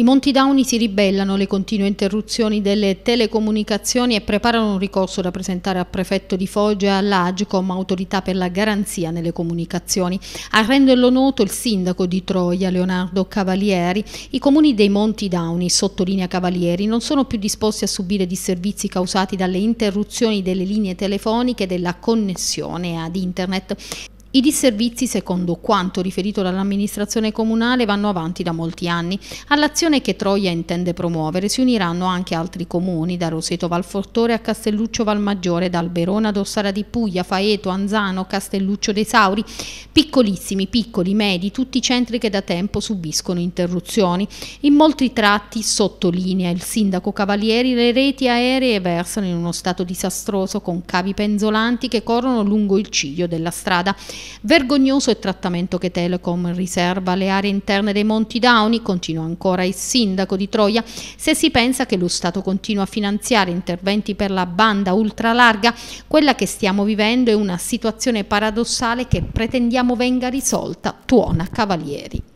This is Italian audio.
I Monti Downi si ribellano alle continue interruzioni delle telecomunicazioni e preparano un ricorso da presentare al prefetto di Foggia e all'Agcom, autorità per la garanzia nelle comunicazioni. A renderlo noto il sindaco di Troia, Leonardo Cavalieri, i comuni dei Monti Downi, sottolinea Cavalieri, non sono più disposti a subire disservizi causati dalle interruzioni delle linee telefoniche e della connessione ad internet. I disservizi, secondo quanto riferito dall'amministrazione comunale, vanno avanti da molti anni. All'azione che Troia intende promuovere si uniranno anche altri comuni, da Roseto Valfortore a Castelluccio Valmaggiore, dal Verona ad Ossara di Puglia, Faeto, Anzano, Castelluccio dei Sauri. Piccolissimi, piccoli, medi, tutti i centri che da tempo subiscono interruzioni. In molti tratti, sottolinea il sindaco Cavalieri, le reti aeree versano in uno stato disastroso con cavi penzolanti che corrono lungo il ciglio della strada. Vergognoso è il trattamento che Telecom riserva alle aree interne dei Monti Dauni, continua ancora il sindaco di Troia, se si pensa che lo Stato continua a finanziare interventi per la banda ultralarga, quella che stiamo vivendo è una situazione paradossale che pretendiamo venga risolta, tuona Cavalieri.